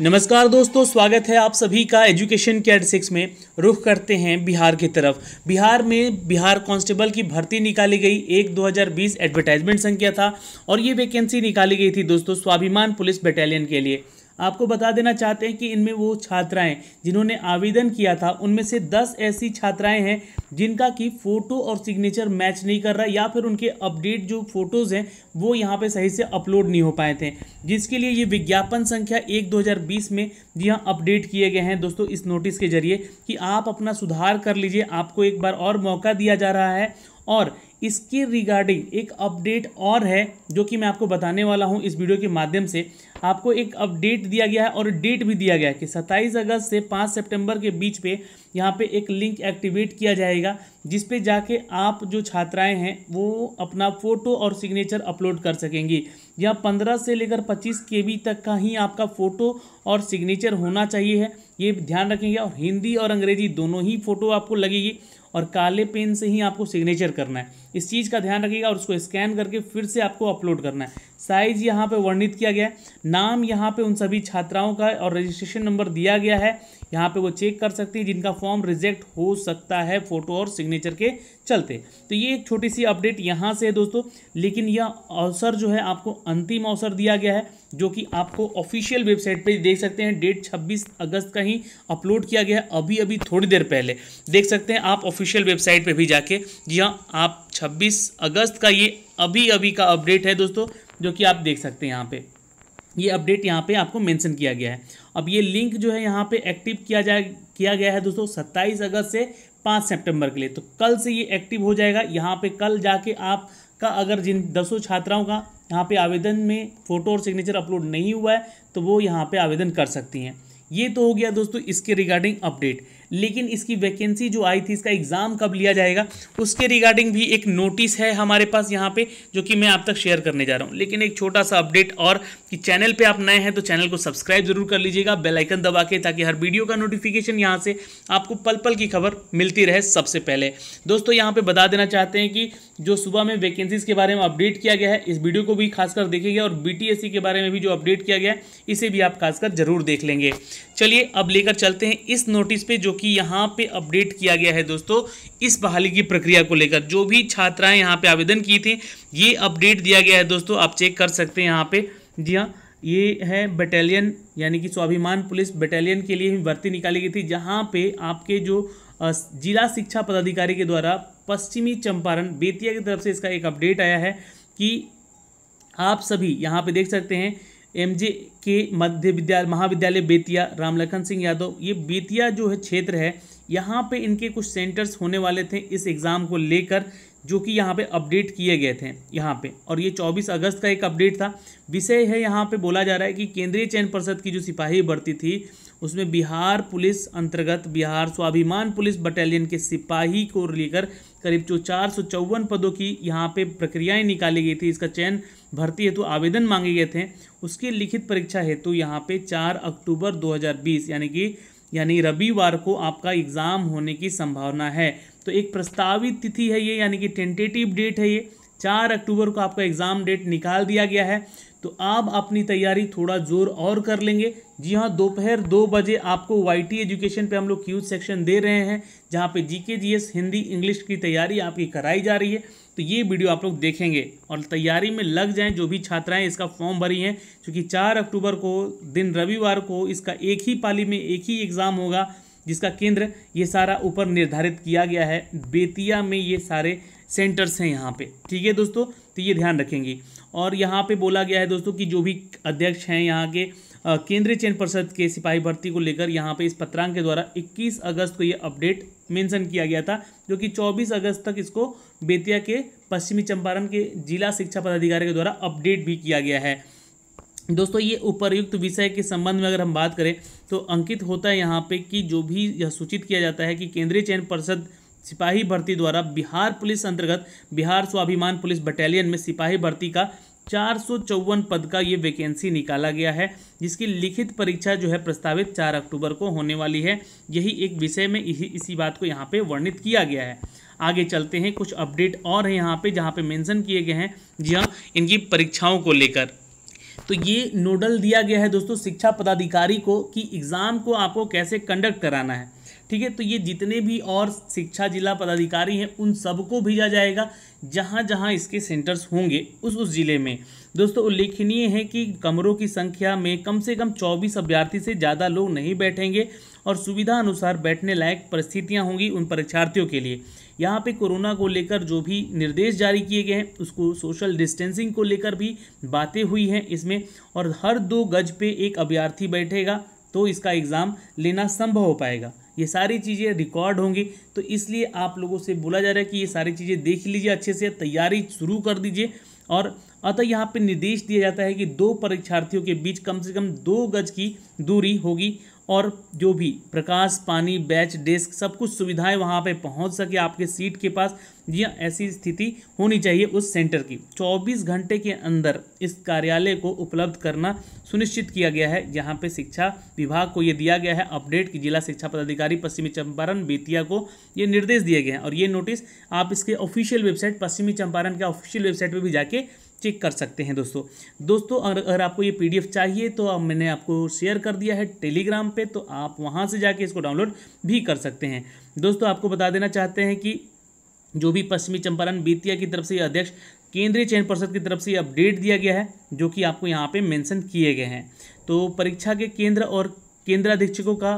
नमस्कार दोस्तों स्वागत है आप सभी का एजुकेशन केयर सिक्स में रुख करते हैं बिहार की तरफ बिहार में बिहार कांस्टेबल की भर्ती निकाली गई एक 2020 एडवर्टाइजमेंट संख्या था और ये वैकेंसी निकाली गई थी दोस्तों स्वाभिमान पुलिस बटालियन के लिए आपको बता देना चाहते हैं कि इनमें वो छात्राएं जिन्होंने आवेदन किया था उनमें से दस ऐसी छात्राएं हैं जिनका कि फ़ोटो और सिग्नेचर मैच नहीं कर रहा या फिर उनके अपडेट जो फ़ोटोज़ हैं वो यहाँ पे सही से अपलोड नहीं हो पाए थे जिसके लिए ये विज्ञापन संख्या एक बीस में जी हाँ अपडेट किए गए हैं दोस्तों इस नोटिस के जरिए कि आप अपना सुधार कर लीजिए आपको एक बार और मौका दिया जा रहा है और इसके रिगार्डिंग एक अपडेट और है जो कि मैं आपको बताने वाला हूँ इस वीडियो के माध्यम से आपको एक अपडेट दिया गया है और डेट भी दिया गया है कि 27 अगस्त से 5 सितंबर के बीच पे यहाँ पे एक लिंक एक्टिवेट किया जाएगा जिस पे जाके आप जो छात्राएं हैं वो अपना फ़ोटो और सिग्नेचर अपलोड कर सकेंगी यहाँ पंद्रह से लेकर पच्चीस के तक का ही आपका फ़ोटो और सिग्नेचर होना चाहिए है ये ध्यान रखेंगे और हिंदी और अंग्रेजी दोनों ही फ़ोटो आपको लगेगी और काले पेन से ही आपको सिग्नेचर करना है इस चीज़ का ध्यान रखिएगा और उसको स्कैन करके फिर से आपको अपलोड करना है साइज यहाँ पे वर्णित किया गया है नाम यहाँ पे उन सभी छात्राओं का और रजिस्ट्रेशन नंबर दिया गया है यहाँ पे वो चेक कर सकती है जिनका फॉर्म रिजेक्ट हो सकता है फोटो और सिग्नेचर के चलते तो ये एक छोटी सी अपडेट यहाँ से है दोस्तों लेकिन यह अवसर जो है आपको अंतिम अवसर दिया गया है जो कि आपको ऑफिशियल वेबसाइट पर देख सकते हैं डेट 26 अगस्त का ही अपलोड किया गया है अभी अभी थोड़ी देर पहले देख सकते हैं आप ऑफिशियल वेबसाइट पर भी जाके जी हाँ आप छब्बीस अगस्त का ये अभी अभी का अपडेट है दोस्तों जो कि आप देख सकते हैं यहाँ पर ये अपडेट यहाँ पे आपको मेंशन किया गया है अब ये लिंक जो है यहाँ पे एक्टिव किया जाए किया गया है दोस्तों 27 अगस्त से 5 सितंबर के लिए तो कल से ये एक्टिव हो जाएगा यहाँ पे कल जाके आप का अगर जिन दसों छात्राओं का यहाँ पे आवेदन में फ़ोटो और सिग्नेचर अपलोड नहीं हुआ है तो वो यहाँ पे आवेदन कर सकती हैं ये तो हो गया दोस्तों इसके रिगार्डिंग अपडेट लेकिन इसकी वैकेंसी जो आई थी इसका एग्ज़ाम कब लिया जाएगा उसके रिगार्डिंग भी एक नोटिस है हमारे पास यहाँ पे जो कि मैं आप तक शेयर करने जा रहा हूँ लेकिन एक छोटा सा अपडेट और कि चैनल पे आप नए हैं तो चैनल को सब्सक्राइब जरूर कर लीजिएगा बेल आइकन दबा के ताकि हर वीडियो का नोटिफिकेशन यहाँ से आपको पल पल की खबर मिलती रहे सबसे पहले दोस्तों यहाँ पर बता देना चाहते हैं कि जो सुबह में वैकेंसीज़ के बारे में अपडेट किया गया है इस वीडियो को भी खासकर देखेंगे और बी e के बारे में भी जो अपडेट किया गया है इसे भी आप खासकर जरूर देख लेंगे चलिए अब लेकर चलते हैं इस नोटिस पे जो कि यहाँ पे अपडेट किया गया है दोस्तों इस बहाली की प्रक्रिया को लेकर जो भी छात्राएं यहाँ पे आवेदन की थी ये अपडेट दिया गया है दोस्तों आप चेक कर सकते हैं यहाँ पे जी हाँ ये है बटालियन यानी कि स्वाभिमान पुलिस बटालियन के लिए भर्ती निकाली गई थी जहाँ पे आपके जो जिला शिक्षा पदाधिकारी के द्वारा पश्चिमी चंपारण बेतिया की तरफ से इसका एक अपडेट आया है कि आप सभी यहाँ पे देख सकते हैं एम जे के मध्य विद्यालय महाविद्यालय बेतिया रामलखन सिंह यादव ये बेतिया जो है क्षेत्र है यहाँ पे इनके कुछ सेंटर्स होने वाले थे इस एग्ज़ाम को लेकर जो कि यहाँ पे अपडेट किए गए थे यहाँ पे और ये 24 अगस्त का एक अपडेट था विषय है यहाँ पे बोला जा रहा है कि केंद्रीय चयन परिषद की जो सिपाही भर्ती थी उसमें बिहार पुलिस अंतर्गत बिहार स्वाभिमान पुलिस बटालियन के सिपाही को लेकर करीब जो चार सौ चौवन पदों की यहाँ पे प्रक्रियाएं निकाली गई थी इसका चयन भर्ती हेतु आवेदन मांगे गए थे उसकी लिखित परीक्षा हेतु यहाँ पे चार अक्टूबर 2020 यानी कि यानी रविवार को आपका एग्ज़ाम होने की संभावना है तो एक प्रस्तावित तिथि है ये यानी कि टेंटेटिव डेट है ये चार अक्टूबर को आपका एग्ज़ाम डेट निकाल दिया गया है तो आप अपनी तैयारी थोड़ा जोर और कर लेंगे जी हाँ दोपहर दो, बजे आपको वाईटी एजुकेशन पे हम लोग क्यूज सेक्शन दे रहे हैं जहाँ पे जीके जीएस हिंदी इंग्लिश की तैयारी आपकी कराई जा रही है तो ये वीडियो आप लोग देखेंगे और तैयारी में लग जाएं जो भी छात्राएं इसका फॉर्म भरी हैं क्योंकि चार अक्टूबर को दिन रविवार को इसका एक ही पाली में एक ही एग्ज़ाम होगा जिसका केंद्र ये सारा ऊपर निर्धारित किया गया है बेतिया में ये सारे सेंटर्स हैं यहाँ पे ठीक है दोस्तों तो ये ध्यान रखेंगी और यहाँ पे बोला गया है दोस्तों कि जो भी अध्यक्ष हैं यहाँ के केंद्रीय चयन परिषद के सिपाही भर्ती को लेकर यहाँ पे इस पत्रांक के द्वारा 21 अगस्त को ये अपडेट मेंशन किया गया था जो कि 24 अगस्त तक इसको बेतिया के पश्चिमी चंपारण के जिला शिक्षा पदाधिकारी के द्वारा अपडेट भी किया गया है दोस्तों ये उपरयुक्त विषय के संबंध में अगर हम बात करें तो अंकित होता है यहाँ पर कि जो भी यह सूचित किया जाता है कि केंद्रीय चयन परिषद सिपाही भर्ती द्वारा बिहार पुलिस अंतर्गत बिहार स्वाभिमान पुलिस बटालियन में सिपाही भर्ती का चार पद का ये वैकेंसी निकाला गया है जिसकी लिखित परीक्षा जो है प्रस्तावित चार अक्टूबर को होने वाली है यही एक विषय में इसी इसी बात को यहाँ पे वर्णित किया गया है आगे चलते हैं कुछ अपडेट और है यहाँ पे जहाँ पे मेंशन किए गए हैं जी हाँ इनकी परीक्षाओं को लेकर तो ये नोडल दिया गया है दोस्तों शिक्षा पदाधिकारी को कि एग्ज़ाम को आपको कैसे कंडक्ट कराना है ठीक है तो ये जितने भी और शिक्षा जिला पदाधिकारी हैं उन सबको भेजा जाएगा जहाँ जहाँ इसके सेंटर्स होंगे उस उस जिले में दोस्तों उल्लेखनीय है कि कमरों की संख्या में कम से कम 24 अभ्यर्थी से ज़्यादा लोग नहीं बैठेंगे और सुविधा अनुसार बैठने लायक परिस्थितियाँ होंगी उन परीक्षार्थियों के लिए यहाँ पे कोरोना को लेकर जो भी निर्देश जारी किए गए हैं उसको सोशल डिस्टेंसिंग को लेकर भी बातें हुई हैं इसमें और हर दो गज पे एक अभ्यर्थी बैठेगा तो इसका एग्ज़ाम लेना संभव हो पाएगा ये सारी चीज़ें रिकॉर्ड होंगी तो इसलिए आप लोगों से बोला जा रहा है कि ये सारी चीज़ें देख लीजिए अच्छे से तैयारी शुरू कर दीजिए और अतः यहाँ पे निर्देश दिया जाता है कि दो परीक्षार्थियों के बीच कम से कम दो गज की दूरी होगी और जो भी प्रकाश पानी बैच डेस्क सब कुछ सुविधाएं वहाँ पे पहुँच सके आपके सीट के पास या ऐसी स्थिति होनी चाहिए उस सेंटर की 24 घंटे के अंदर इस कार्यालय को उपलब्ध करना सुनिश्चित किया गया है जहाँ पे शिक्षा विभाग को ये दिया गया है अपडेट कि जिला शिक्षा पदाधिकारी पश्चिमी चंपारण बेतिया को ये निर्देश दिए गए हैं और ये नोटिस आप इसके ऑफिशियल वेबसाइट पश्चिमी चंपारण के ऑफिशियल वेबसाइट पर भी जाके चेक कर सकते हैं दोस्तों दोस्तों अगर आपको ये पीडीएफ चाहिए तो अब मैंने आपको शेयर कर दिया है टेलीग्राम पे तो आप वहाँ से जाके इसको डाउनलोड भी कर सकते हैं दोस्तों आपको बता देना चाहते हैं कि जो भी पश्चिमी चंपारण बीतिया की तरफ से अध्यक्ष केंद्रीय चयन परिषद की तरफ से अपडेट दिया गया है जो कि आपको यहाँ पे मेंशन किए गए हैं तो परीक्षा के केंद्र और केंद्र अधीक्षकों का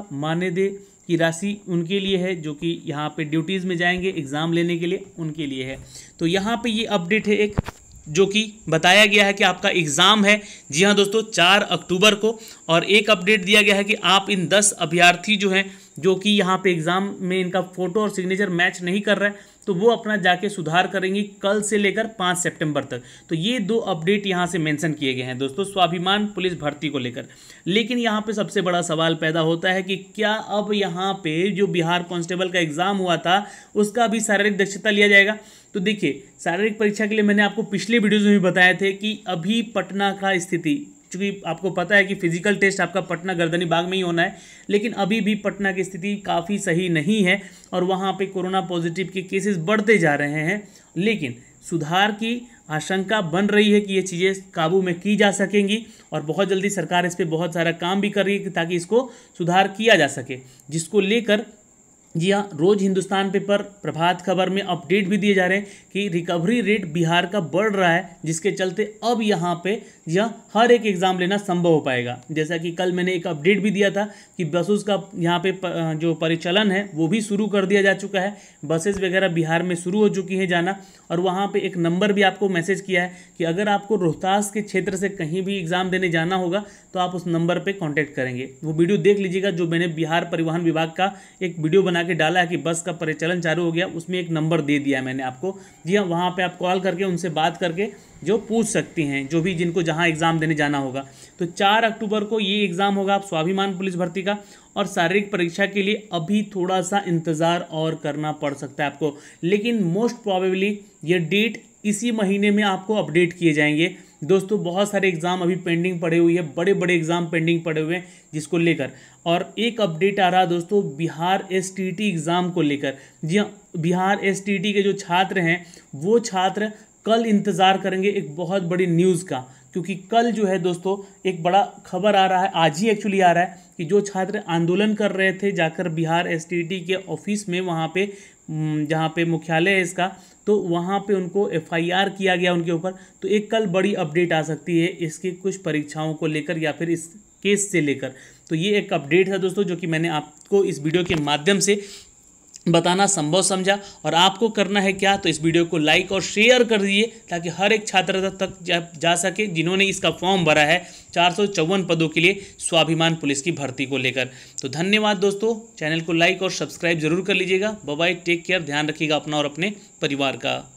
दे की राशि उनके लिए है जो कि यहाँ पे ड्यूटीज़ में जाएंगे एग्ज़ाम लेने के लिए उनके लिए है तो यहाँ पे ये अपडेट है एक जो कि बताया गया है कि आपका एग्ज़ाम है जी हाँ दोस्तों चार अक्टूबर को और एक अपडेट दिया गया है कि आप इन दस अभ्यर्थी जो हैं जो कि यहाँ पे एग्ज़ाम में इनका फ़ोटो और सिग्नेचर मैच नहीं कर रहा है तो वो अपना जाके सुधार करेंगी कल से लेकर पाँच सितंबर तक तो ये दो अपडेट यहाँ से मेंशन किए गए हैं दोस्तों स्वाभिमान पुलिस भर्ती को लेकर लेकिन यहाँ पे सबसे बड़ा सवाल पैदा होता है कि क्या अब यहाँ पे जो बिहार कांस्टेबल का एग्ज़ाम हुआ था उसका भी शारीरिक दक्षता लिया जाएगा तो देखिए शारीरिक परीक्षा के लिए मैंने आपको पिछले वीडियोज़ में भी बताए थे कि अभी पटना का स्थिति चूँकि आपको पता है कि फिजिकल टेस्ट आपका पटना गर्दनी बाग में ही होना है लेकिन अभी भी पटना की स्थिति काफ़ी सही नहीं है और वहाँ पे कोरोना पॉजिटिव के केसेस बढ़ते जा रहे हैं लेकिन सुधार की आशंका बन रही है कि ये चीज़ें काबू में की जा सकेंगी और बहुत जल्दी सरकार इस पर बहुत सारा काम भी कर रही है ताकि इसको सुधार किया जा सके जिसको लेकर जी हाँ रोज़ हिंदुस्तान पेपर प्रभात खबर में अपडेट भी दिए जा रहे हैं कि रिकवरी रेट बिहार का बढ़ रहा है जिसके चलते अब यहाँ पे जी हाँ हर एक एग्ज़ाम लेना संभव हो पाएगा जैसा कि कल मैंने एक अपडेट भी दिया था कि बसेस का यहाँ पे जो परिचालन है वो भी शुरू कर दिया जा चुका है बसेस वगैरह बिहार में शुरू हो चुकी हैं जाना और वहाँ पर एक नंबर भी आपको मैसेज किया है कि अगर आपको रोहतास के क्षेत्र से कहीं भी एग्ज़ाम देने जाना होगा तो आप उस नंबर पर कॉन्टैक्ट करेंगे वो वीडियो देख लीजिएगा जो मैंने बिहार परिवहन विभाग का एक वीडियो बना के डाला है कि बस का परिचालन चालू हो गया उसमें एक नंबर दे दिया मैंने आपको जी हाँ वहाँ पर आप कॉल करके उनसे बात करके जो पूछ सकती हैं जो भी जिनको जहाँ एग्ज़ाम देने जाना होगा तो चार अक्टूबर को ये एग्ज़ाम होगा आप स्वाभिमान पुलिस भर्ती का और शारीरिक परीक्षा के लिए अभी थोड़ा सा इंतज़ार और करना पड़ सकता है आपको लेकिन मोस्ट प्रॉबेबली ये डेट इसी महीने में आपको अपडेट किए जाएंगे दोस्तों बहुत सारे एग्ज़ाम अभी पेंडिंग पड़े हुए हैं बड़े बड़े एग्ज़ाम पेंडिंग पड़े हुए हैं जिसको लेकर और एक अपडेट आ रहा दोस्तों बिहार एस एग्ज़ाम को लेकर जी हाँ, बिहार एस के जो छात्र हैं वो छात्र कल इंतज़ार करेंगे एक बहुत बड़ी न्यूज़ का क्योंकि कल जो है दोस्तों एक बड़ा खबर आ रहा है आज ही एक्चुअली आ रहा है कि जो छात्र आंदोलन कर रहे थे जाकर बिहार एस के ऑफिस में वहाँ पे हम्म, जहाँ पे मुख्यालय है इसका तो वहाँ पे उनको एफआईआर किया गया उनके ऊपर तो एक कल बड़ी अपडेट आ सकती है इसके कुछ परीक्षाओं को लेकर या फिर इस केस से लेकर तो ये एक अपडेट था दोस्तों जो कि मैंने आपको इस वीडियो के माध्यम से बताना संभव समझा और आपको करना है क्या तो इस वीडियो को लाइक और शेयर कर दीजिए ताकि हर एक छात्र तक जा, जा सके जिन्होंने इसका फॉर्म भरा है चार पदों के लिए स्वाभिमान पुलिस की भर्ती को लेकर तो धन्यवाद दोस्तों चैनल को लाइक और सब्सक्राइब जरूर कर लीजिएगा बाय टेक केयर ध्यान रखिएगा अपना और अपने परिवार का